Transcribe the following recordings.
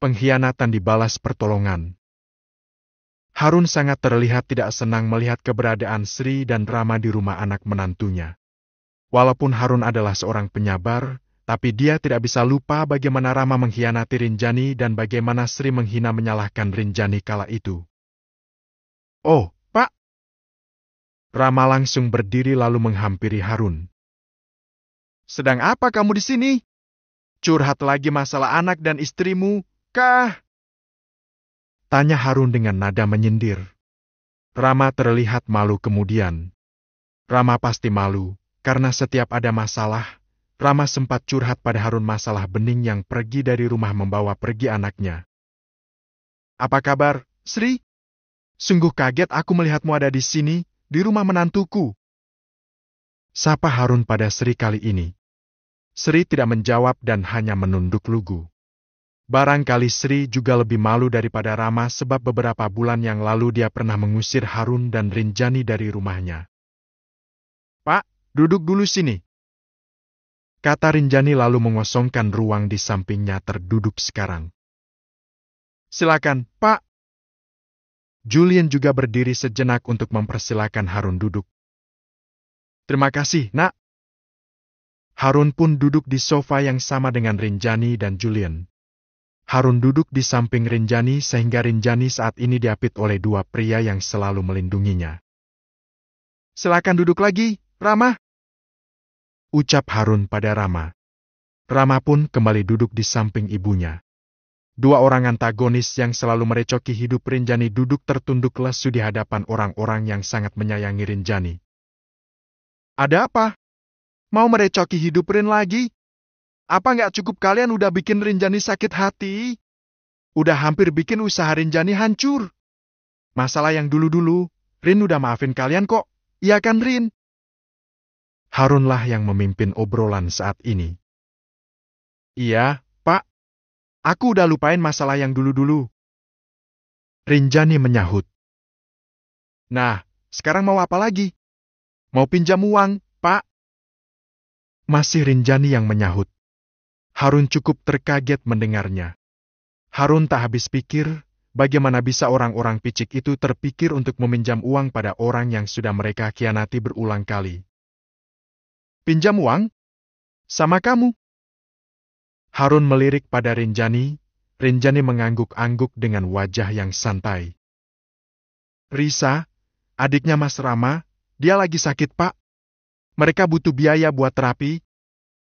pengkhianatan dibalas pertolongan. Harun sangat terlihat tidak senang melihat keberadaan Sri dan Rama di rumah anak menantunya. Walaupun Harun adalah seorang penyabar, tapi dia tidak bisa lupa bagaimana Rama mengkhianati Rinjani dan bagaimana Sri menghina menyalahkan Rinjani kala itu. Oh, Pak! Rama langsung berdiri lalu menghampiri Harun. Sedang apa kamu di sini? Curhat lagi masalah anak dan istrimu, kah? Tanya Harun dengan nada menyindir. Rama terlihat malu kemudian. Rama pasti malu, karena setiap ada masalah, Rama sempat curhat pada Harun masalah bening yang pergi dari rumah membawa pergi anaknya. Apa kabar, Sri? Sungguh kaget aku melihatmu ada di sini, di rumah menantuku. Sapa Harun pada Sri kali ini. Sri tidak menjawab dan hanya menunduk lugu. Barangkali Sri juga lebih malu daripada Rama sebab beberapa bulan yang lalu dia pernah mengusir Harun dan Rinjani dari rumahnya. Pak, duduk dulu sini. Kata Rinjani lalu mengosongkan ruang di sampingnya terduduk sekarang. Silakan, Pak. Julian juga berdiri sejenak untuk mempersilakan Harun duduk. Terima kasih, nak. Harun pun duduk di sofa yang sama dengan Rinjani dan Julian. Harun duduk di samping Rinjani sehingga Rinjani saat ini diapit oleh dua pria yang selalu melindunginya. Silakan duduk lagi, Rama. Ucap Harun pada Rama. Rama pun kembali duduk di samping ibunya. Dua orang antagonis yang selalu merecoki hidup Rinjani duduk tertunduk lesu di hadapan orang-orang yang sangat menyayangi Rinjani. Ada apa? Mau merecoki hidup Rin lagi? Apa nggak cukup kalian udah bikin Rinjani sakit hati? Udah hampir bikin usaha Rinjani hancur. Masalah yang dulu-dulu, Rin udah maafin kalian kok. Iya kan Rin? Harunlah yang memimpin obrolan saat ini. Iya, Pak. Aku udah lupain masalah yang dulu-dulu. Rinjani menyahut. Nah, sekarang mau apa lagi? Mau pinjam uang, Pak? Masih Rinjani yang menyahut. Harun cukup terkaget mendengarnya. Harun tak habis pikir, bagaimana bisa orang-orang picik itu terpikir untuk meminjam uang pada orang yang sudah mereka kianati berulang kali. Pinjam uang? Sama kamu? Harun melirik pada Rinjani, Rinjani mengangguk-angguk dengan wajah yang santai. Risa, adiknya Mas Rama, dia lagi sakit pak. Mereka butuh biaya buat terapi.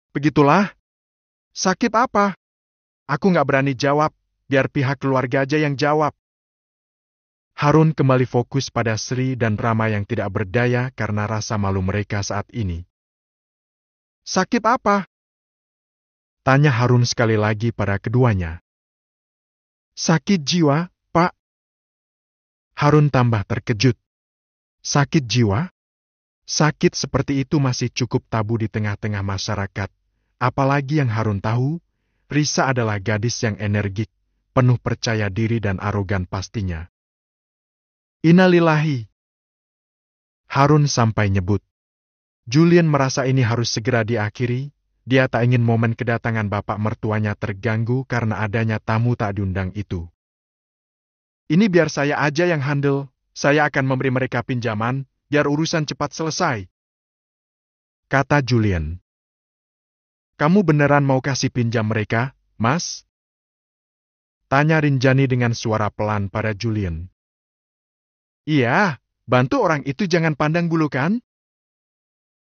Begitulah, Sakit apa? Aku nggak berani jawab, biar pihak keluarga aja yang jawab. Harun kembali fokus pada Sri dan Rama yang tidak berdaya karena rasa malu mereka saat ini. Sakit apa? Tanya Harun sekali lagi pada keduanya. Sakit jiwa, Pak. Harun tambah terkejut. Sakit jiwa? Sakit seperti itu masih cukup tabu di tengah-tengah masyarakat, Apalagi yang Harun tahu, Risa adalah gadis yang energik, penuh percaya diri dan arogan pastinya. Inalilahi. Harun sampai nyebut. Julian merasa ini harus segera diakhiri, dia tak ingin momen kedatangan bapak mertuanya terganggu karena adanya tamu tak diundang itu. Ini biar saya aja yang handle, saya akan memberi mereka pinjaman, biar urusan cepat selesai. Kata Julian. Kamu beneran mau kasih pinjam mereka, Mas? Tanya Rinjani dengan suara pelan pada Julian. Iya, bantu orang itu jangan pandang bulu kan?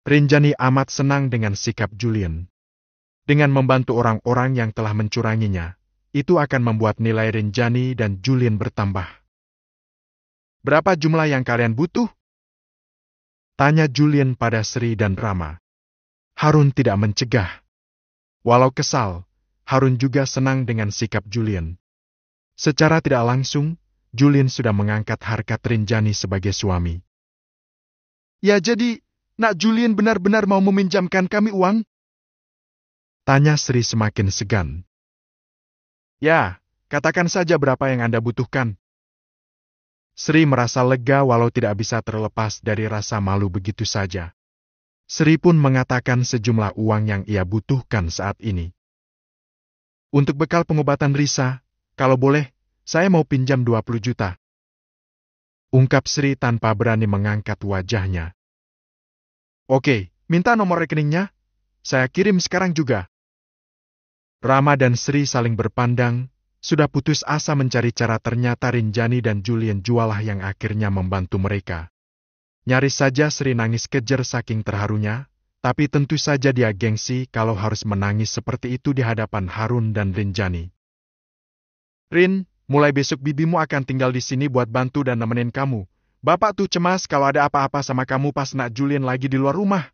Rinjani amat senang dengan sikap Julian. Dengan membantu orang-orang yang telah mencuranginya, itu akan membuat nilai Rinjani dan Julian bertambah. Berapa jumlah yang kalian butuh? Tanya Julian pada Sri dan Rama. Harun tidak mencegah. Walau kesal, Harun juga senang dengan sikap Julian. Secara tidak langsung, Julian sudah mengangkat harkat Rinjani sebagai suami. Ya jadi, nak Julian benar-benar mau meminjamkan kami uang? Tanya Sri semakin segan. Ya, katakan saja berapa yang Anda butuhkan. Sri merasa lega walau tidak bisa terlepas dari rasa malu begitu saja. Sri pun mengatakan sejumlah uang yang ia butuhkan saat ini. Untuk bekal pengobatan Risa, kalau boleh, saya mau pinjam 20 juta. Ungkap Sri tanpa berani mengangkat wajahnya. Oke, minta nomor rekeningnya. Saya kirim sekarang juga. Rama dan Sri saling berpandang, sudah putus asa mencari cara ternyata Rinjani dan Julian jualah yang akhirnya membantu mereka. Nyaris saja Sri nangis kejer saking terharunya, tapi tentu saja dia gengsi kalau harus menangis seperti itu di hadapan Harun dan Rinjani. Rin, mulai besok bibimu akan tinggal di sini buat bantu dan nemenin kamu. Bapak tuh cemas kalau ada apa-apa sama kamu pas nak Julian lagi di luar rumah.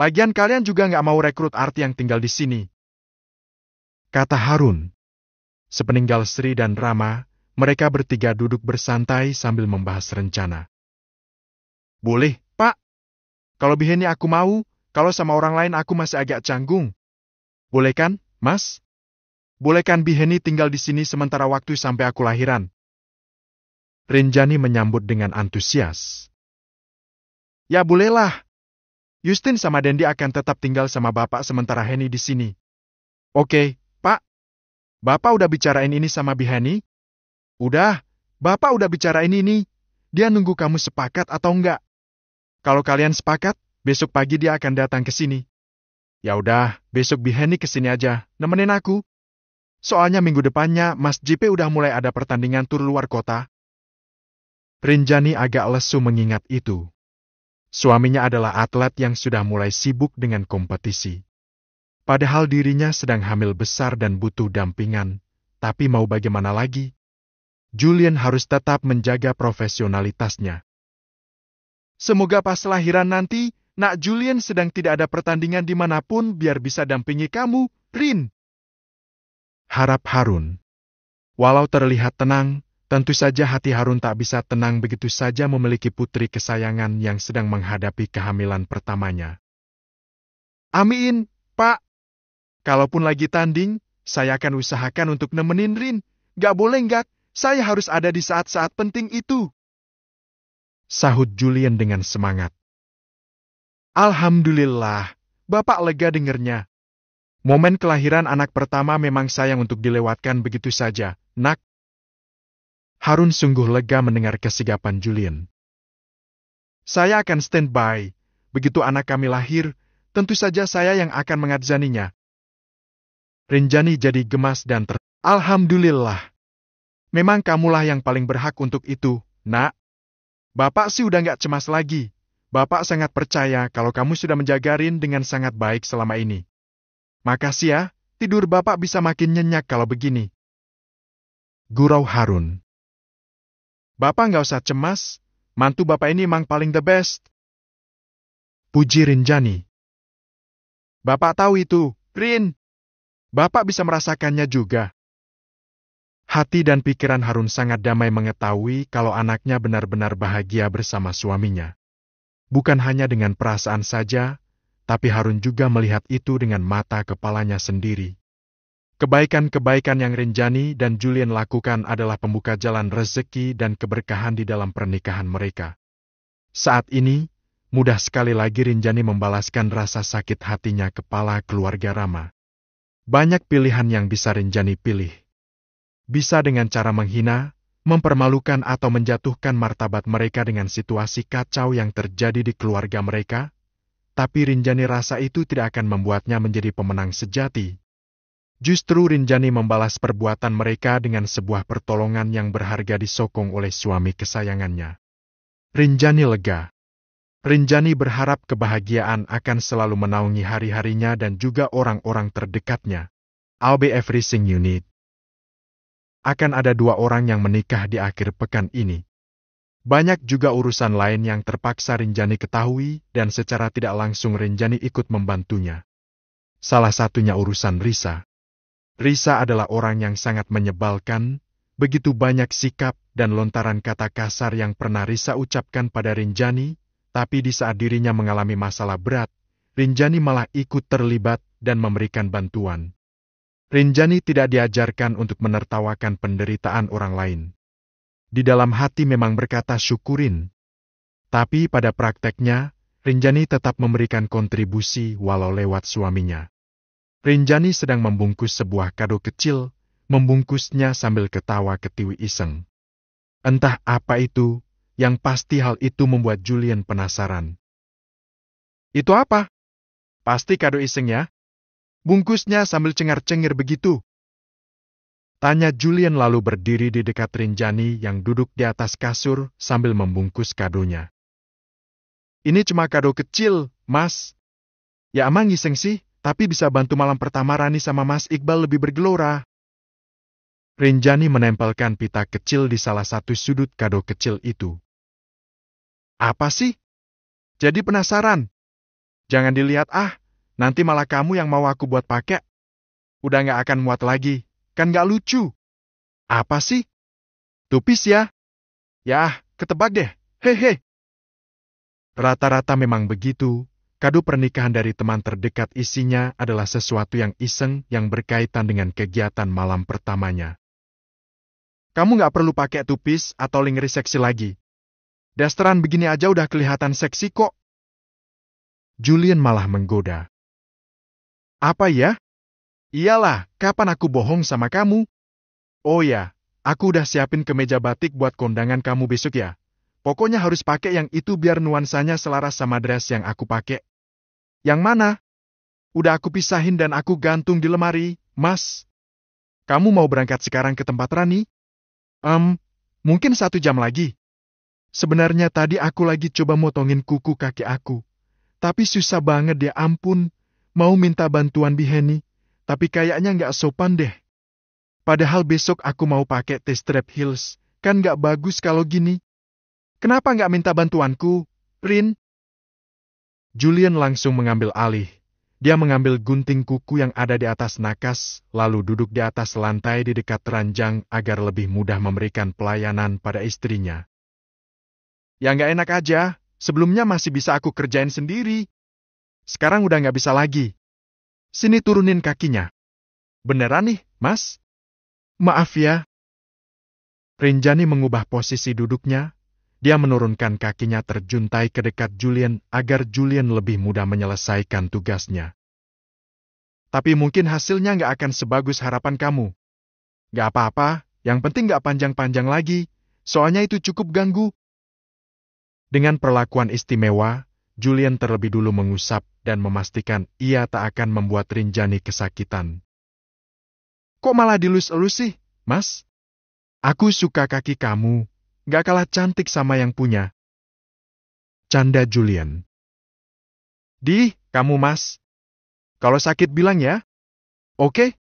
Lagian kalian juga nggak mau rekrut arti yang tinggal di sini. Kata Harun. Sepeninggal Sri dan Rama, mereka bertiga duduk bersantai sambil membahas rencana. Boleh, Pak. Kalau bihenny aku mau, kalau sama orang lain aku masih agak canggung. Boleh kan, Mas? Boleh kan Biheni tinggal di sini sementara waktu sampai aku lahiran? Rinjani menyambut dengan antusias. Ya bolehlah. Justin sama Dendi akan tetap tinggal sama Bapak sementara Henny di sini. Oke, Pak. Bapak udah bicarain ini sama Biheni? Udah, Bapak udah bicarain ini Dia nunggu kamu sepakat atau enggak. Kalau kalian sepakat, besok pagi dia akan datang ke sini. Ya udah, besok Biheni ke sini aja, nemenin aku. Soalnya minggu depannya Mas JP udah mulai ada pertandingan tur luar kota. Rinjani agak lesu mengingat itu. Suaminya adalah atlet yang sudah mulai sibuk dengan kompetisi. Padahal dirinya sedang hamil besar dan butuh dampingan, tapi mau bagaimana lagi? Julian harus tetap menjaga profesionalitasnya. Semoga pas lahiran nanti, nak Julian sedang tidak ada pertandingan dimanapun biar bisa dampingi kamu, Rin. Harap Harun. Walau terlihat tenang, tentu saja hati Harun tak bisa tenang begitu saja memiliki putri kesayangan yang sedang menghadapi kehamilan pertamanya. Amin, Pak. Kalaupun lagi tanding, saya akan usahakan untuk nemenin Rin. Gak boleh gak, saya harus ada di saat-saat penting itu. Sahut Julian dengan semangat. Alhamdulillah, Bapak lega dengernya. Momen kelahiran anak pertama memang sayang untuk dilewatkan begitu saja, nak. Harun sungguh lega mendengar kesigapan Julian. Saya akan standby. Begitu anak kami lahir, tentu saja saya yang akan mengadzaninya. Rinjani jadi gemas dan ter... Alhamdulillah. Memang kamulah yang paling berhak untuk itu, nak. Bapak sih udah nggak cemas lagi. Bapak sangat percaya kalau kamu sudah menjaga Rin dengan sangat baik selama ini. Makasih ya, tidur Bapak bisa makin nyenyak kalau begini. Gurau Harun Bapak nggak usah cemas, mantu Bapak ini emang paling the best. Puji Rinjani Bapak tahu itu, Rin. Bapak bisa merasakannya juga. Hati dan pikiran Harun sangat damai mengetahui kalau anaknya benar-benar bahagia bersama suaminya. Bukan hanya dengan perasaan saja, tapi Harun juga melihat itu dengan mata kepalanya sendiri. Kebaikan-kebaikan yang Rinjani dan Julian lakukan adalah pembuka jalan rezeki dan keberkahan di dalam pernikahan mereka. Saat ini, mudah sekali lagi Rinjani membalaskan rasa sakit hatinya kepala keluarga Rama. Banyak pilihan yang bisa Rinjani pilih bisa dengan cara menghina, mempermalukan atau menjatuhkan martabat mereka dengan situasi kacau yang terjadi di keluarga mereka, tapi Rinjani rasa itu tidak akan membuatnya menjadi pemenang sejati. Justru Rinjani membalas perbuatan mereka dengan sebuah pertolongan yang berharga disokong oleh suami kesayangannya. Rinjani lega. Rinjani berharap kebahagiaan akan selalu menaungi hari-harinya dan juga orang-orang terdekatnya. I'll be everything you need akan ada dua orang yang menikah di akhir pekan ini. Banyak juga urusan lain yang terpaksa Rinjani ketahui dan secara tidak langsung Rinjani ikut membantunya. Salah satunya urusan Risa. Risa adalah orang yang sangat menyebalkan, begitu banyak sikap dan lontaran kata kasar yang pernah Risa ucapkan pada Rinjani, tapi di saat dirinya mengalami masalah berat, Rinjani malah ikut terlibat dan memberikan bantuan. Rinjani tidak diajarkan untuk menertawakan penderitaan orang lain. Di dalam hati memang berkata syukurin. Tapi pada prakteknya, Rinjani tetap memberikan kontribusi walau lewat suaminya. Rinjani sedang membungkus sebuah kado kecil, membungkusnya sambil ketawa ketiwi iseng. Entah apa itu, yang pasti hal itu membuat Julian penasaran. Itu apa? Pasti kado iseng ya? Bungkusnya sambil cengar-cengir begitu. Tanya Julian lalu berdiri di dekat Rinjani yang duduk di atas kasur sambil membungkus kadonya. Ini cuma kado kecil, Mas. Ya emang ngiseng sih, tapi bisa bantu malam pertama Rani sama Mas Iqbal lebih bergelora. Rinjani menempelkan pita kecil di salah satu sudut kado kecil itu. Apa sih? Jadi penasaran? Jangan dilihat ah, Nanti malah kamu yang mau aku buat pakai. Udah nggak akan muat lagi. Kan nggak lucu. Apa sih? Tupis ya? Yah, ketebak deh. Hehe. Rata-rata memang begitu. Kado pernikahan dari teman terdekat isinya adalah sesuatu yang iseng yang berkaitan dengan kegiatan malam pertamanya. Kamu nggak perlu pakai tupis atau lingerie seksi lagi. Dasteran begini aja udah kelihatan seksi kok. Julian malah menggoda. Apa ya? Iyalah, kapan aku bohong sama kamu? Oh ya, aku udah siapin kemeja batik buat kondangan kamu besok ya. Pokoknya harus pakai yang itu biar nuansanya selaras sama dress yang aku pakai. Yang mana? Udah aku pisahin dan aku gantung di lemari, mas. Kamu mau berangkat sekarang ke tempat Rani? Um, mungkin satu jam lagi. Sebenarnya tadi aku lagi coba motongin kuku kaki aku. Tapi susah banget ya ampun, mau minta bantuan Biheni, tapi kayaknya nggak sopan deh. Padahal besok aku mau pakai test trap heels, kan nggak bagus kalau gini. Kenapa nggak minta bantuanku, Rin? Julian langsung mengambil alih. Dia mengambil gunting kuku yang ada di atas nakas, lalu duduk di atas lantai di dekat ranjang agar lebih mudah memberikan pelayanan pada istrinya. Ya nggak enak aja, sebelumnya masih bisa aku kerjain sendiri, sekarang udah nggak bisa lagi. Sini turunin kakinya. Beneran nih, mas? Maaf ya. Rinjani mengubah posisi duduknya. Dia menurunkan kakinya terjuntai ke dekat Julian agar Julian lebih mudah menyelesaikan tugasnya. Tapi mungkin hasilnya nggak akan sebagus harapan kamu. Nggak apa-apa, yang penting nggak panjang-panjang lagi, soalnya itu cukup ganggu. Dengan perlakuan istimewa, Julian terlebih dulu mengusap dan memastikan ia tak akan membuat Rinjani kesakitan. Kok malah dilus-elus sih, mas? Aku suka kaki kamu, gak kalah cantik sama yang punya. Canda Julian. Di, kamu mas. Kalau sakit bilang ya. Oke?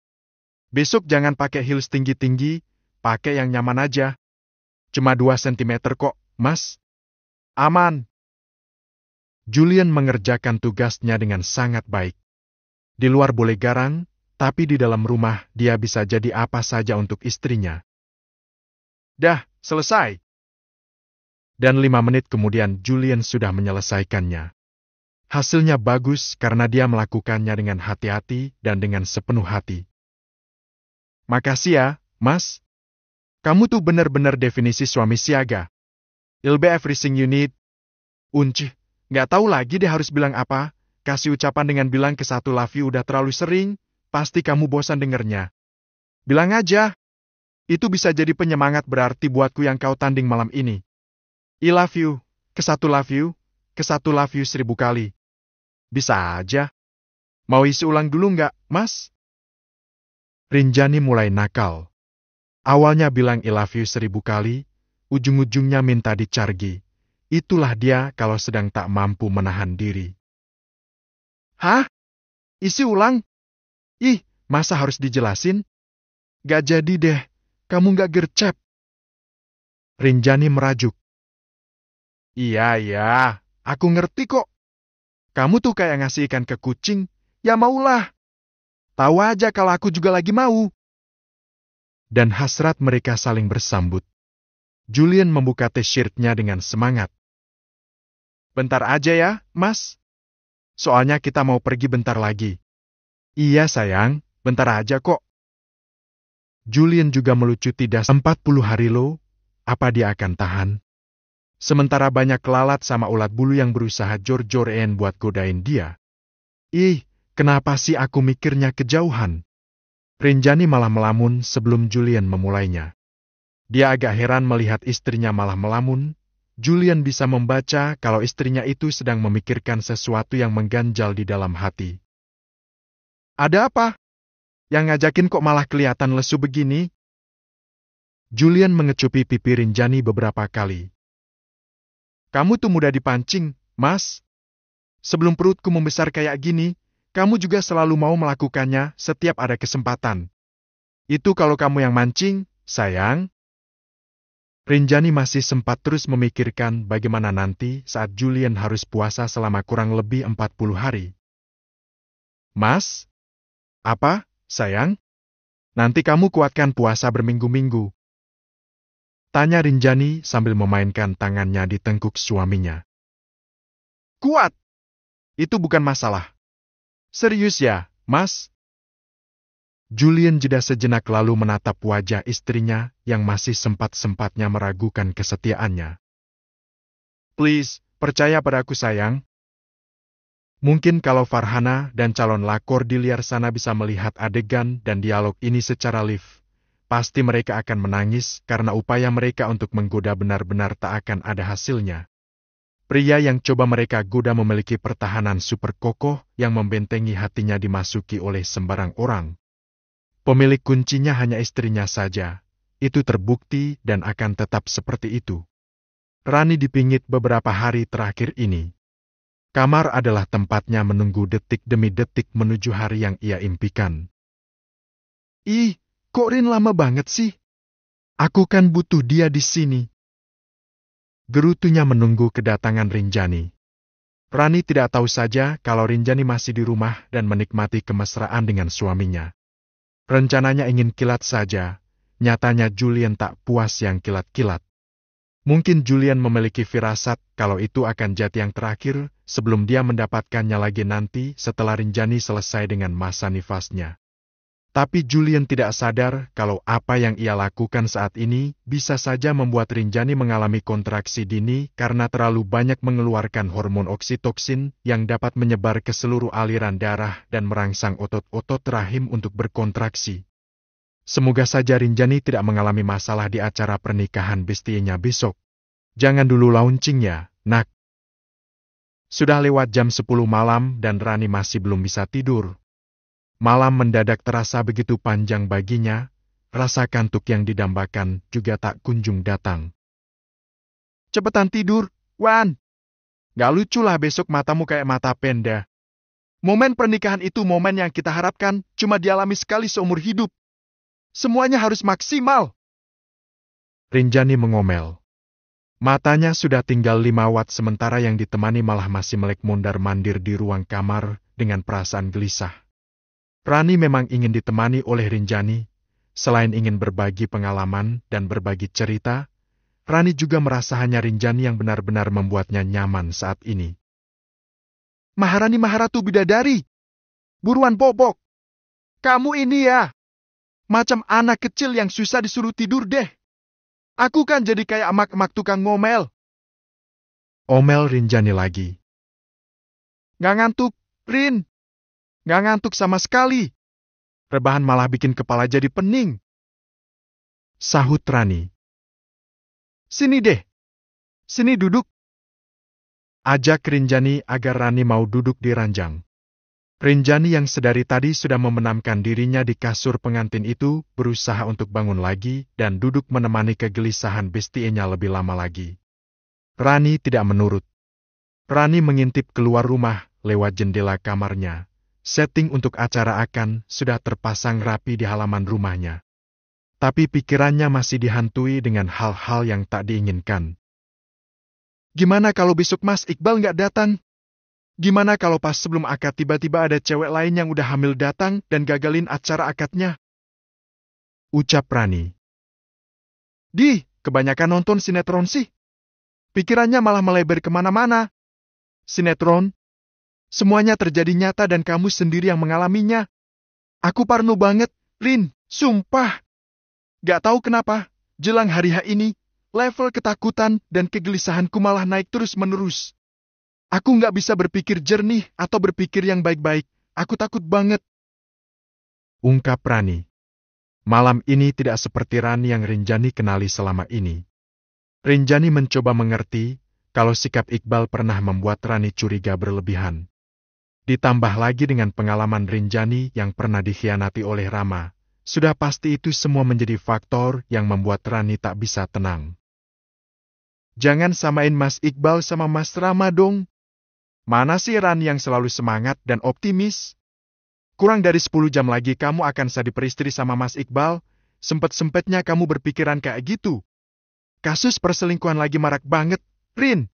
Besok jangan pakai heels tinggi-tinggi, pakai yang nyaman aja. Cuma dua sentimeter kok, mas. Aman. Julian mengerjakan tugasnya dengan sangat baik. Di luar boleh garang, tapi di dalam rumah dia bisa jadi apa saja untuk istrinya. Dah, selesai. Dan lima menit kemudian Julian sudah menyelesaikannya. Hasilnya bagus karena dia melakukannya dengan hati-hati dan dengan sepenuh hati. Makasih ya, Mas. Kamu tuh benar-benar definisi suami siaga. Ilbe everything you need. Unci. Nggak tahu lagi deh harus bilang apa, kasih ucapan dengan bilang ke satu Lavi udah terlalu sering, pasti kamu bosan dengernya. Bilang aja. Itu bisa jadi penyemangat berarti buatku yang kau tanding malam ini. I love you, ke satu love you, ke satu love you seribu kali. Bisa aja. Mau isi ulang dulu nggak, mas? Rinjani mulai nakal. Awalnya bilang I love you seribu kali, ujung-ujungnya minta dicargi. Itulah dia kalau sedang tak mampu menahan diri. Hah? Isi ulang? Ih, masa harus dijelasin? Gak jadi deh, kamu gak gercep. Rinjani merajuk. Iya, iya, aku ngerti kok. Kamu tuh kayak ngasih ikan ke kucing, ya maulah. Tahu aja kalau aku juga lagi mau. Dan hasrat mereka saling bersambut. Julian membuka t-shirtnya dengan semangat. Bentar aja ya, Mas. Soalnya kita mau pergi bentar lagi. Iya sayang, bentar aja kok. Julian juga melucuti das 40 hari lo, apa dia akan tahan? Sementara banyak lalat sama ulat bulu yang berusaha jor jorin buat godain dia. Ih, kenapa sih aku mikirnya kejauhan? Rinjani malah melamun sebelum Julian memulainya. Dia agak heran melihat istrinya malah melamun, Julian bisa membaca kalau istrinya itu sedang memikirkan sesuatu yang mengganjal di dalam hati. Ada apa? Yang ngajakin kok malah kelihatan lesu begini? Julian mengecupi pipi Rinjani beberapa kali. Kamu tuh mudah dipancing, mas. Sebelum perutku membesar kayak gini, kamu juga selalu mau melakukannya setiap ada kesempatan. Itu kalau kamu yang mancing, sayang. Rinjani masih sempat terus memikirkan bagaimana nanti saat Julian harus puasa selama kurang lebih 40 hari. Mas? Apa, sayang? Nanti kamu kuatkan puasa berminggu-minggu. Tanya Rinjani sambil memainkan tangannya di tengkuk suaminya. Kuat! Itu bukan masalah. Serius ya, mas? Julian jeda sejenak lalu menatap wajah istrinya yang masih sempat-sempatnya meragukan kesetiaannya. Please, percaya padaku sayang. Mungkin kalau Farhana dan calon lakor di liar sana bisa melihat adegan dan dialog ini secara live, pasti mereka akan menangis karena upaya mereka untuk menggoda benar-benar tak akan ada hasilnya. Pria yang coba mereka goda memiliki pertahanan super kokoh yang membentengi hatinya dimasuki oleh sembarang orang, Pemilik kuncinya hanya istrinya saja. Itu terbukti dan akan tetap seperti itu. Rani dipingit beberapa hari terakhir ini. Kamar adalah tempatnya menunggu detik demi detik menuju hari yang ia impikan. Ih, kok Rin lama banget sih? Aku kan butuh dia di sini. Gerutunya menunggu kedatangan Rinjani. Rani tidak tahu saja kalau Rinjani masih di rumah dan menikmati kemesraan dengan suaminya. Rencananya ingin kilat saja, nyatanya Julian tak puas yang kilat-kilat. Mungkin Julian memiliki firasat kalau itu akan jati yang terakhir sebelum dia mendapatkannya lagi nanti setelah Rinjani selesai dengan masa nifasnya. Tapi Julian tidak sadar kalau apa yang ia lakukan saat ini bisa saja membuat Rinjani mengalami kontraksi dini karena terlalu banyak mengeluarkan hormon oksitoksin yang dapat menyebar ke seluruh aliran darah dan merangsang otot-otot rahim untuk berkontraksi. Semoga saja Rinjani tidak mengalami masalah di acara pernikahan bestienya besok. Jangan dulu launchingnya, nak. Sudah lewat jam 10 malam dan Rani masih belum bisa tidur. Malam mendadak terasa begitu panjang baginya, rasa kantuk yang didambakan juga tak kunjung datang. Cepetan tidur, Wan. Gak lucu lah besok matamu kayak mata penda. Momen pernikahan itu momen yang kita harapkan cuma dialami sekali seumur hidup. Semuanya harus maksimal. Rinjani mengomel. Matanya sudah tinggal lima watt sementara yang ditemani malah masih melek mondar-mandir di ruang kamar dengan perasaan gelisah. Rani memang ingin ditemani oleh Rinjani, selain ingin berbagi pengalaman dan berbagi cerita, Rani juga merasa hanya Rinjani yang benar-benar membuatnya nyaman saat ini. Maharani Maharatu Bidadari! Buruan bobok! Kamu ini ya! Macam anak kecil yang susah disuruh tidur deh. Aku kan jadi kayak emak-emak tukang ngomel. Omel Rinjani lagi. Nggak ngantuk, Rin. Nggak ngantuk sama sekali. Rebahan malah bikin kepala jadi pening. Sahut Rani. Sini deh. Sini duduk. Ajak Rinjani agar Rani mau duduk di ranjang. Rinjani yang sedari tadi sudah memenamkan dirinya di kasur pengantin itu berusaha untuk bangun lagi dan duduk menemani kegelisahan bestienya lebih lama lagi. Rani tidak menurut. Rani mengintip keluar rumah lewat jendela kamarnya. Setting untuk acara akan sudah terpasang rapi di halaman rumahnya. Tapi pikirannya masih dihantui dengan hal-hal yang tak diinginkan. Gimana kalau besok Mas Iqbal nggak datang? Gimana kalau pas sebelum akad tiba-tiba ada cewek lain yang udah hamil datang dan gagalin acara akadnya? Ucap Rani. Di, kebanyakan nonton sinetron sih. Pikirannya malah melebar kemana-mana. Sinetron, Semuanya terjadi nyata dan kamu sendiri yang mengalaminya. Aku parno banget, Lin, sumpah. Gak tahu kenapa, jelang hari H ini, level ketakutan dan kegelisahanku malah naik terus-menerus. Aku gak bisa berpikir jernih atau berpikir yang baik-baik. Aku takut banget. Ungkap Rani. Malam ini tidak seperti Rani yang Rinjani kenali selama ini. Rinjani mencoba mengerti kalau sikap Iqbal pernah membuat Rani curiga berlebihan. Ditambah lagi dengan pengalaman Rinjani yang pernah dikhianati oleh Rama, sudah pasti itu semua menjadi faktor yang membuat Rani tak bisa tenang. Jangan samain Mas Iqbal sama Mas Rama dong. Mana sih Ran yang selalu semangat dan optimis? Kurang dari 10 jam lagi kamu akan sadi diperistri sama Mas Iqbal, sempet-sempetnya kamu berpikiran kayak gitu. Kasus perselingkuhan lagi marak banget, Rin.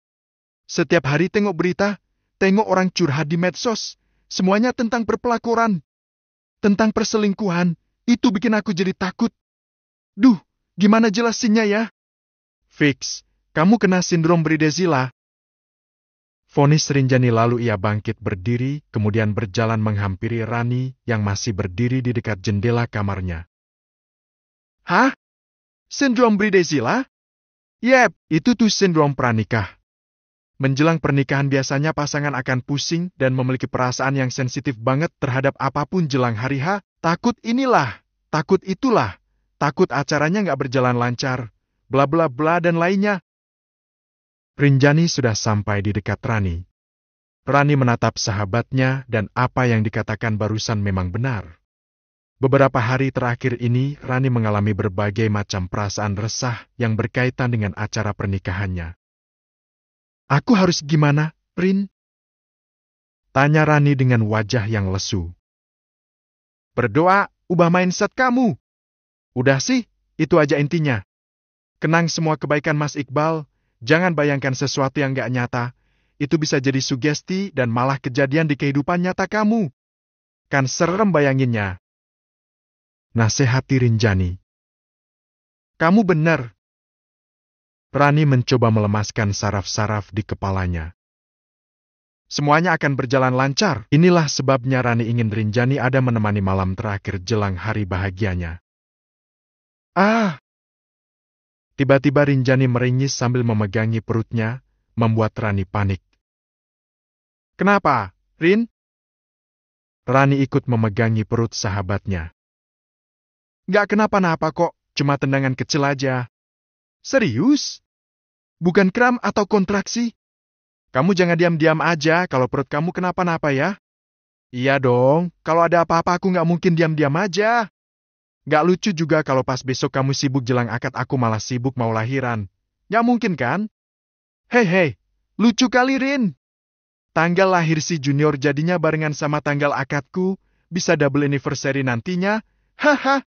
Setiap hari tengok berita, Tengok orang curhat di medsos, semuanya tentang perpelakoran, tentang perselingkuhan, itu bikin aku jadi takut. Duh, gimana jelasinnya ya? Fix, kamu kena sindrom bridezila. Fonis Rinjani lalu ia bangkit berdiri, kemudian berjalan menghampiri Rani yang masih berdiri di dekat jendela kamarnya. Hah? Sindrom bridezila? Yep, itu tuh sindrom pranikah. Menjelang pernikahan biasanya pasangan akan pusing dan memiliki perasaan yang sensitif banget terhadap apapun jelang hari H, takut inilah, takut itulah, takut acaranya nggak berjalan lancar, bla bla bla dan lainnya. Rinjani sudah sampai di dekat Rani. Rani menatap sahabatnya dan apa yang dikatakan barusan memang benar. Beberapa hari terakhir ini, Rani mengalami berbagai macam perasaan resah yang berkaitan dengan acara pernikahannya. Aku harus gimana, Prin? Tanya Rani dengan wajah yang lesu. Berdoa, ubah mindset kamu. Udah sih, itu aja intinya. Kenang semua kebaikan Mas Iqbal, jangan bayangkan sesuatu yang gak nyata. Itu bisa jadi sugesti dan malah kejadian di kehidupan nyata kamu. Kan serem bayanginnya. Nasehati Rinjani. Kamu benar, Rani mencoba melemaskan saraf-saraf di kepalanya. Semuanya akan berjalan lancar. Inilah sebabnya Rani ingin Rinjani ada menemani malam terakhir jelang hari bahagianya. Ah! Tiba-tiba Rinjani meringis sambil memegangi perutnya, membuat Rani panik. Kenapa, Rin? Rani ikut memegangi perut sahabatnya. Gak kenapa-napa kok, cuma tendangan kecil aja. Serius? Bukan kram atau kontraksi? Kamu jangan diam-diam aja kalau perut kamu kenapa-napa ya. Iya dong, kalau ada apa-apa aku nggak mungkin diam-diam aja. Nggak lucu juga kalau pas besok kamu sibuk jelang akad aku malah sibuk mau lahiran. Nggak mungkin kan? Hei hei, lucu kali Rin. Tanggal lahir si junior jadinya barengan sama tanggal akadku, bisa double anniversary nantinya. Haha.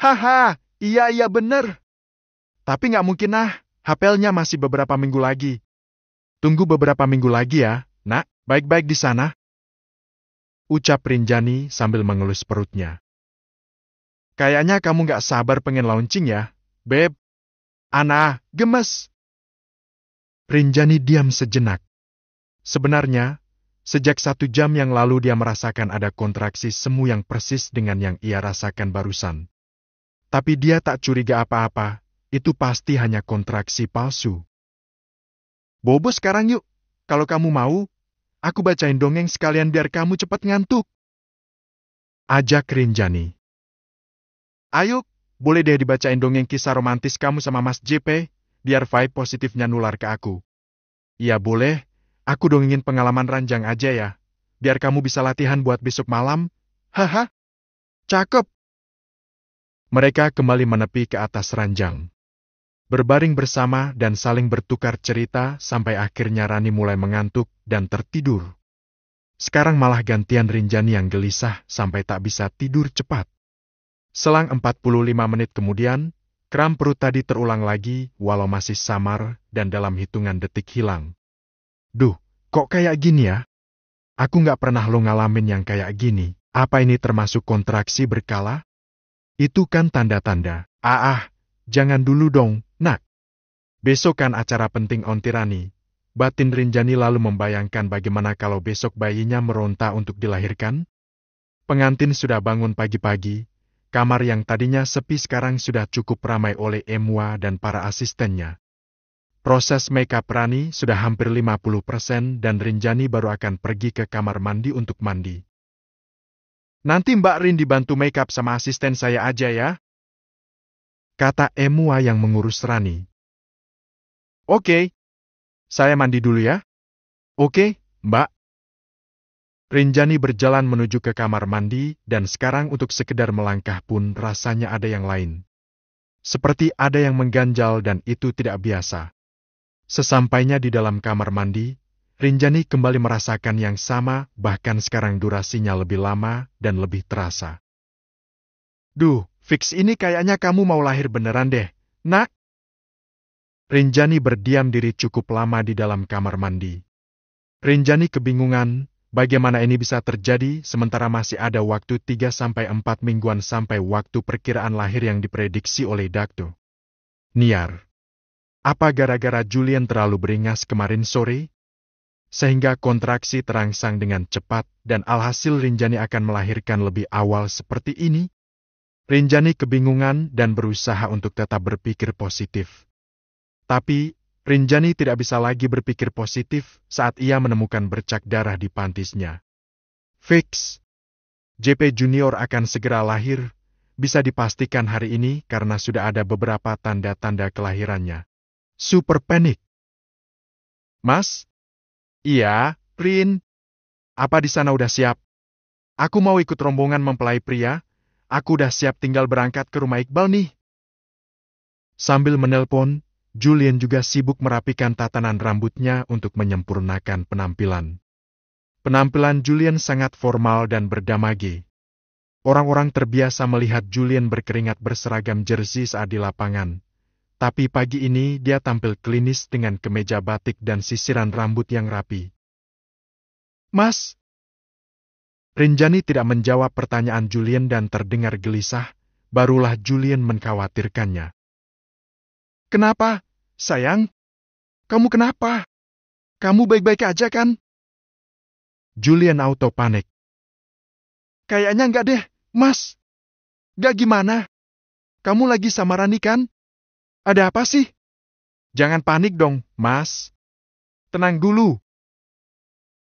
Haha, iya iya bener. Tapi nggak mungkin ah, hapelnya masih beberapa minggu lagi. Tunggu beberapa minggu lagi ya, nak, baik-baik di sana. Ucap Rinjani sambil mengelus perutnya. Kayaknya kamu nggak sabar pengen launching ya, Beb. Ana, gemes. Rinjani diam sejenak. Sebenarnya, sejak satu jam yang lalu dia merasakan ada kontraksi semu yang persis dengan yang ia rasakan barusan. Tapi dia tak curiga apa-apa, itu pasti hanya kontraksi palsu. Bobo sekarang yuk, kalau kamu mau, aku bacain dongeng sekalian biar kamu cepat ngantuk. Ajak Rinjani. Ayo, boleh deh dibacain dongeng kisah romantis kamu sama Mas JP, biar vibe positifnya nular ke aku. Iya boleh, aku dongengin pengalaman ranjang aja ya, biar kamu bisa latihan buat besok malam. Haha, cakep. Mereka kembali menepi ke atas ranjang berbaring bersama dan saling bertukar cerita sampai akhirnya Rani mulai mengantuk dan tertidur. Sekarang malah gantian Rinjani yang gelisah sampai tak bisa tidur cepat. Selang 45 menit kemudian, kram perut tadi terulang lagi walau masih samar dan dalam hitungan detik hilang. Duh, kok kayak gini ya? Aku nggak pernah lo ngalamin yang kayak gini. Apa ini termasuk kontraksi berkala? Itu kan tanda-tanda. Ah, ah, jangan dulu dong, Besok kan acara penting ontirani. Batin Rinjani lalu membayangkan bagaimana kalau besok bayinya meronta untuk dilahirkan? Pengantin sudah bangun pagi-pagi, kamar yang tadinya sepi sekarang sudah cukup ramai oleh Emwa dan para asistennya. Proses makeup Rani sudah hampir 50% dan Rinjani baru akan pergi ke kamar mandi untuk mandi. Nanti Mbak Rin dibantu makeup sama asisten saya aja ya. Kata Emua yang mengurus Rani. Oke. Saya mandi dulu ya. Oke, Mbak. Rinjani berjalan menuju ke kamar mandi dan sekarang untuk sekedar melangkah pun rasanya ada yang lain. Seperti ada yang mengganjal dan itu tidak biasa. Sesampainya di dalam kamar mandi, Rinjani kembali merasakan yang sama bahkan sekarang durasinya lebih lama dan lebih terasa. Duh, fix ini kayaknya kamu mau lahir beneran deh, nak. Rinjani berdiam diri cukup lama di dalam kamar mandi. Rinjani kebingungan, bagaimana ini bisa terjadi sementara masih ada waktu 3-4 mingguan sampai waktu perkiraan lahir yang diprediksi oleh Dakto. Niar. Apa gara-gara Julian terlalu beringas kemarin sore? Sehingga kontraksi terangsang dengan cepat dan alhasil Rinjani akan melahirkan lebih awal seperti ini? Rinjani kebingungan dan berusaha untuk tetap berpikir positif. Tapi, Rinjani tidak bisa lagi berpikir positif saat ia menemukan bercak darah di pantisnya. Fix. JP Junior akan segera lahir, bisa dipastikan hari ini karena sudah ada beberapa tanda-tanda kelahirannya. Super panik. Mas? Iya, Rin. Apa di sana udah siap? Aku mau ikut rombongan mempelai pria. Aku udah siap tinggal berangkat ke rumah Iqbal nih. Sambil menelpon, Julian juga sibuk merapikan tatanan rambutnya untuk menyempurnakan penampilan. Penampilan Julian sangat formal dan berdamai. Orang-orang terbiasa melihat Julian berkeringat berseragam jersey saat di lapangan. Tapi pagi ini dia tampil klinis dengan kemeja batik dan sisiran rambut yang rapi. Mas! Rinjani tidak menjawab pertanyaan Julian dan terdengar gelisah, barulah Julian mengkhawatirkannya. Kenapa? Sayang, kamu kenapa? Kamu baik-baik aja kan? Julian auto panik. Kayaknya nggak deh, Mas. Gak gimana. Kamu lagi sama Rani kan? Ada apa sih? Jangan panik dong, Mas. Tenang dulu.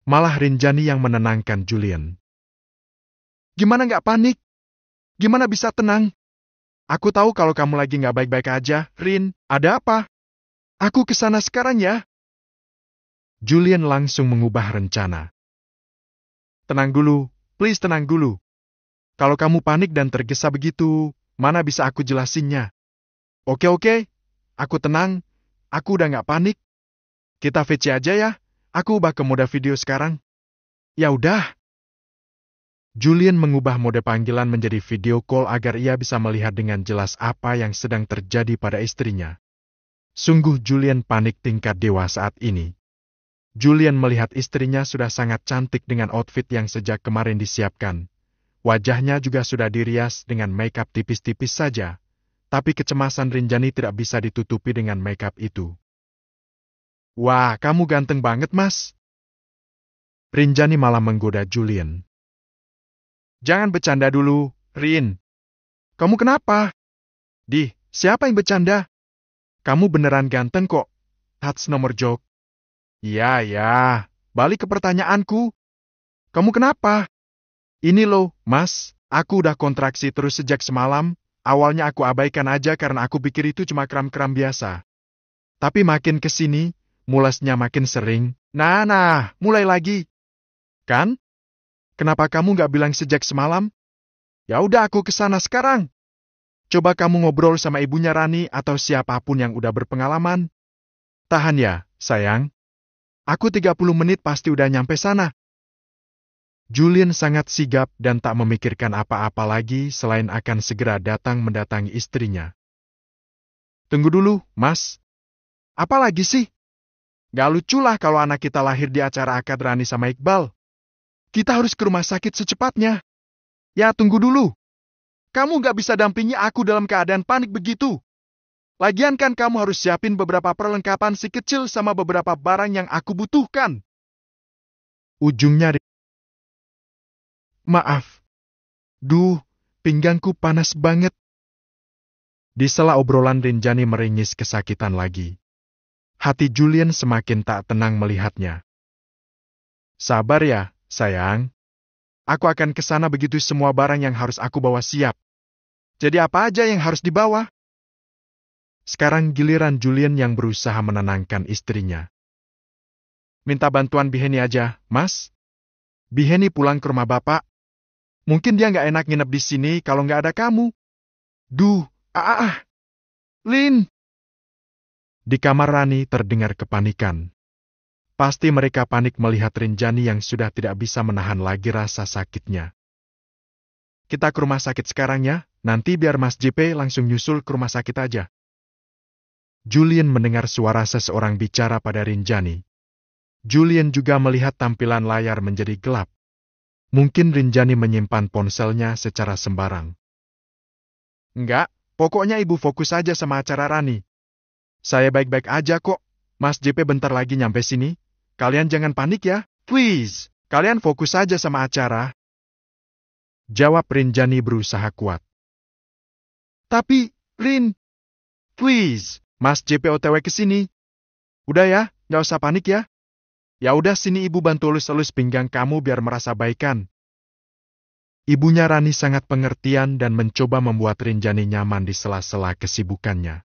Malah Rinjani yang menenangkan Julian. Gimana nggak panik? Gimana bisa tenang? Aku tahu kalau kamu lagi nggak baik-baik aja, Rin. Ada apa? Aku ke sana sekarang ya. Julian langsung mengubah rencana. Tenang dulu, please tenang dulu. Kalau kamu panik dan tergesa begitu, mana bisa aku jelasinnya? Oke oke, aku tenang, aku udah nggak panik. Kita VC aja ya, aku ubah ke mode video sekarang. Ya udah. Julian mengubah mode panggilan menjadi video call agar ia bisa melihat dengan jelas apa yang sedang terjadi pada istrinya. Sungguh Julian panik tingkat dewa saat ini. Julian melihat istrinya sudah sangat cantik dengan outfit yang sejak kemarin disiapkan. Wajahnya juga sudah dirias dengan makeup tipis-tipis saja, tapi kecemasan Rinjani tidak bisa ditutupi dengan makeup itu. Wah, kamu ganteng banget, Mas. Rinjani malah menggoda Julian. Jangan bercanda dulu, Rin. Kamu kenapa? Di, siapa yang bercanda? Kamu beneran ganteng kok. Hats nomor jok. Ya, ya. Balik ke pertanyaanku. Kamu kenapa? Ini loh, mas. Aku udah kontraksi terus sejak semalam. Awalnya aku abaikan aja karena aku pikir itu cuma kram-kram biasa. Tapi makin kesini, mulasnya makin sering. Nah, nah, mulai lagi. Kan? Kenapa kamu nggak bilang sejak semalam? Ya udah aku kesana sekarang. Coba kamu ngobrol sama ibunya Rani atau siapapun yang udah berpengalaman. Tahan ya, sayang. Aku 30 menit pasti udah nyampe sana. Julian sangat sigap dan tak memikirkan apa-apa lagi selain akan segera datang mendatangi istrinya. Tunggu dulu, Mas. Apa lagi sih? Gak lucu lah kalau anak kita lahir di acara akad Rani sama Iqbal. Kita harus ke rumah sakit secepatnya. Ya, tunggu dulu. Kamu gak bisa dampingi aku dalam keadaan panik begitu. Lagian kan kamu harus siapin beberapa perlengkapan si kecil sama beberapa barang yang aku butuhkan. Ujungnya... Maaf. Duh, pinggangku panas banget. Di sela obrolan Rinjani meringis kesakitan lagi. Hati Julian semakin tak tenang melihatnya. Sabar ya, sayang. Aku akan ke sana begitu semua barang yang harus aku bawa siap. Jadi apa aja yang harus dibawa? Sekarang giliran Julian yang berusaha menenangkan istrinya. Minta bantuan Biheni aja, Mas. Biheni pulang ke rumah Bapak. Mungkin dia nggak enak nginep di sini kalau nggak ada kamu. Duh, ah, ah. ah. Lin. Di kamar Rani terdengar kepanikan. Pasti mereka panik melihat Rinjani yang sudah tidak bisa menahan lagi rasa sakitnya. Kita ke rumah sakit sekarang ya, Nanti biar Mas JP langsung nyusul ke rumah sakit aja. Julian mendengar suara seseorang bicara pada Rinjani. Julian juga melihat tampilan layar menjadi gelap. Mungkin Rinjani menyimpan ponselnya secara sembarang. Enggak, pokoknya ibu fokus aja sama acara Rani. Saya baik-baik aja kok. Mas JP bentar lagi nyampe sini. Kalian jangan panik ya, please. Kalian fokus aja sama acara. Jawab Rinjani berusaha kuat. Tapi, Rin, please, Mas JP OTW ke sini. Udah ya, nggak usah panik ya. Ya udah sini ibu bantu elus-elus pinggang kamu biar merasa baikan. Ibunya Rani sangat pengertian dan mencoba membuat Rinjani nyaman di sela-sela kesibukannya.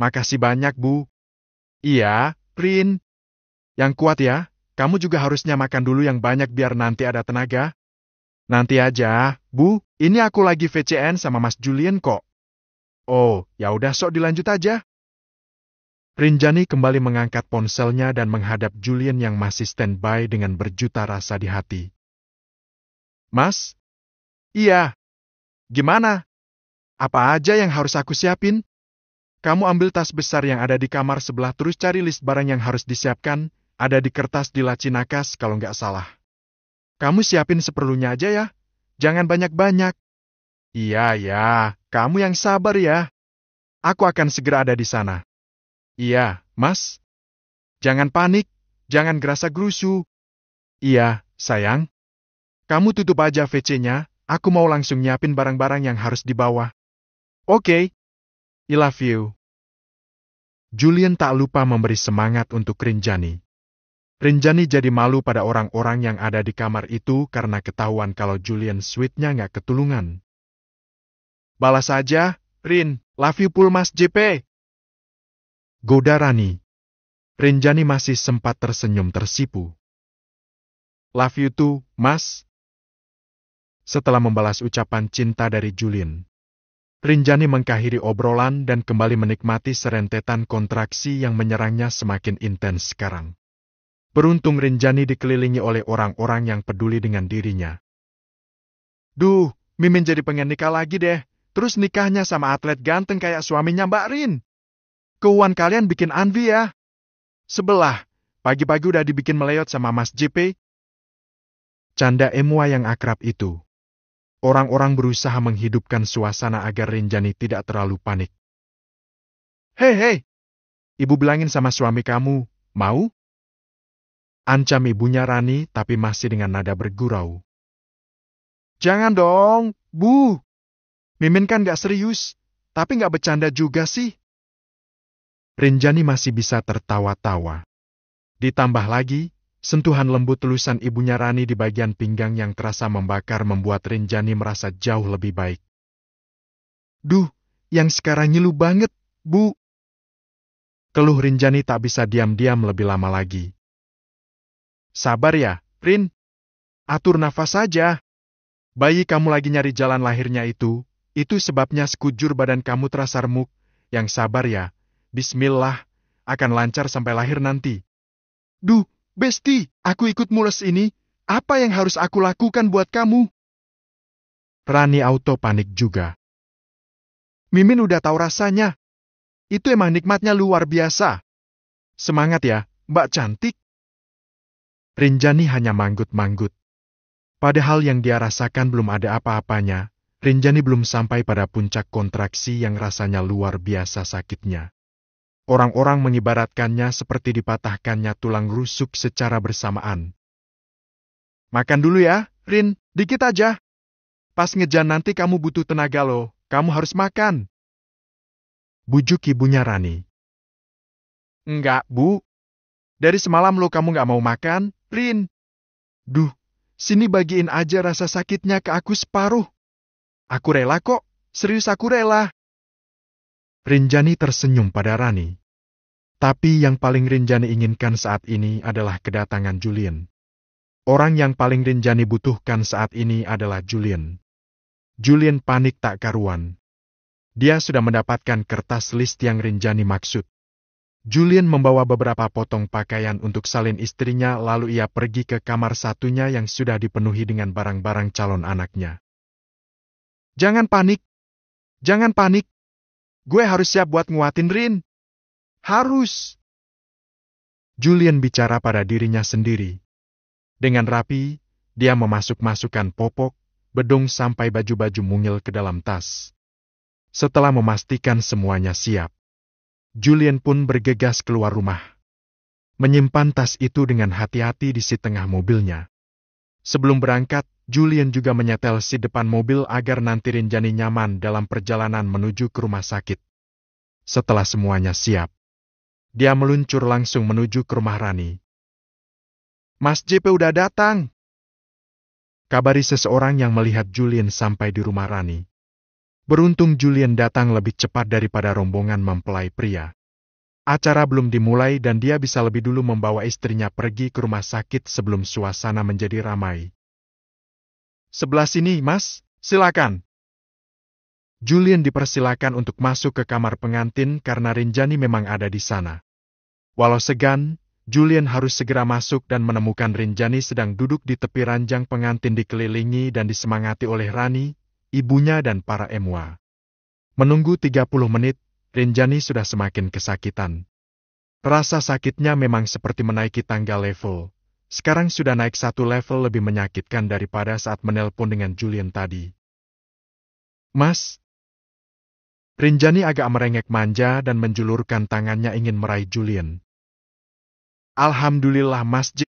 Makasih banyak, Bu. Iya, Rin. Yang kuat ya, kamu juga harusnya makan dulu yang banyak biar nanti ada tenaga. Nanti aja, Bu. Ini aku lagi VCN sama Mas Julian kok. Oh, ya udah sok dilanjut aja. Rinjani kembali mengangkat ponselnya dan menghadap Julian yang masih standby dengan berjuta rasa di hati. Mas? Iya. Gimana? Apa aja yang harus aku siapin? Kamu ambil tas besar yang ada di kamar sebelah terus cari list barang yang harus disiapkan, ada di kertas di laci nakas kalau nggak salah. Kamu siapin seperlunya aja ya. Jangan banyak-banyak. Iya, ya. Kamu yang sabar ya. Aku akan segera ada di sana. Iya, Mas. Jangan panik. Jangan gerasa gerusu. Iya, sayang. Kamu tutup aja VC-nya. Aku mau langsung nyiapin barang-barang yang harus dibawa. Oke. Okay. I love you. Julian tak lupa memberi semangat untuk Rinjani. Rinjani jadi malu pada orang-orang yang ada di kamar itu karena ketahuan kalau Julian Sweetnya nggak ketulungan. Balas aja, Rin, love you pul mas JP. Goda Rani. Rinjani masih sempat tersenyum tersipu. Love you too, mas. Setelah membalas ucapan cinta dari Julian, Rinjani mengkahiri obrolan dan kembali menikmati serentetan kontraksi yang menyerangnya semakin intens sekarang. Beruntung Rinjani dikelilingi oleh orang-orang yang peduli dengan dirinya. Duh, Mimin jadi pengen nikah lagi deh. Terus nikahnya sama atlet ganteng kayak suaminya Mbak Rin. Keuan kalian bikin anvi ya. Sebelah, pagi-pagi udah dibikin meleot sama Mas JP. Canda Emua yang akrab itu. Orang-orang berusaha menghidupkan suasana agar Rinjani tidak terlalu panik. Hei, hei! Ibu bilangin sama suami kamu, mau? Ancam ibunya Rani tapi masih dengan nada bergurau. Jangan dong, Bu. Mimin kan gak serius, tapi gak bercanda juga sih. Rinjani masih bisa tertawa-tawa. Ditambah lagi, sentuhan lembut tulisan ibunya Rani di bagian pinggang yang terasa membakar membuat Rinjani merasa jauh lebih baik. Duh, yang sekarang nyilu banget, Bu. Keluh Rinjani tak bisa diam-diam lebih lama lagi. Sabar ya, Rin. Atur nafas saja. Bayi kamu lagi nyari jalan lahirnya itu, itu sebabnya sekujur badan kamu terasa remuk. Yang sabar ya, bismillah, akan lancar sampai lahir nanti. Duh, Besti, aku ikut mules ini, apa yang harus aku lakukan buat kamu? Rani auto panik juga. Mimin udah tahu rasanya. Itu emang nikmatnya luar biasa. Semangat ya, Mbak Cantik. Rinjani hanya manggut-manggut. Padahal yang dia rasakan belum ada apa-apanya, Rinjani belum sampai pada puncak kontraksi yang rasanya luar biasa sakitnya. Orang-orang mengibaratkannya seperti dipatahkannya tulang rusuk secara bersamaan. Makan dulu ya, Rin, dikit aja. Pas ngejan nanti kamu butuh tenaga loh, kamu harus makan. Bujuk ibunya Rani. Enggak, Bu. Dari semalam lo kamu nggak mau makan, Lin, duh, sini bagiin aja rasa sakitnya ke aku separuh. Aku rela kok, serius aku rela. Rinjani tersenyum pada Rani. Tapi yang paling Rinjani inginkan saat ini adalah kedatangan Julian. Orang yang paling Rinjani butuhkan saat ini adalah Julian. Julian panik tak karuan. Dia sudah mendapatkan kertas list yang Rinjani maksud. Julian membawa beberapa potong pakaian untuk salin istrinya lalu ia pergi ke kamar satunya yang sudah dipenuhi dengan barang-barang calon anaknya. Jangan panik. Jangan panik. Gue harus siap buat nguatin Rin. Harus. Julian bicara pada dirinya sendiri. Dengan rapi, dia memasuk-masukkan popok, bedung sampai baju-baju mungil ke dalam tas. Setelah memastikan semuanya siap, Julian pun bergegas keluar rumah. Menyimpan tas itu dengan hati-hati di si tengah mobilnya. Sebelum berangkat, Julian juga menyetel si depan mobil agar nanti Rinjani nyaman dalam perjalanan menuju ke rumah sakit. Setelah semuanya siap, dia meluncur langsung menuju ke rumah Rani. Mas JP udah datang! Kabari seseorang yang melihat Julian sampai di rumah Rani. Beruntung Julian datang lebih cepat daripada rombongan mempelai pria. Acara belum dimulai dan dia bisa lebih dulu membawa istrinya pergi ke rumah sakit sebelum suasana menjadi ramai. Sebelah sini, Mas. Silakan. Julian dipersilakan untuk masuk ke kamar pengantin karena Rinjani memang ada di sana. Walau segan, Julian harus segera masuk dan menemukan Rinjani sedang duduk di tepi ranjang pengantin dikelilingi dan disemangati oleh Rani, ibunya dan para emua. Menunggu 30 menit, Rinjani sudah semakin kesakitan. Rasa sakitnya memang seperti menaiki tangga level. Sekarang sudah naik satu level lebih menyakitkan daripada saat menelpon dengan Julian tadi. Mas, Rinjani agak merengek manja dan menjulurkan tangannya ingin meraih Julian. Alhamdulillah Mas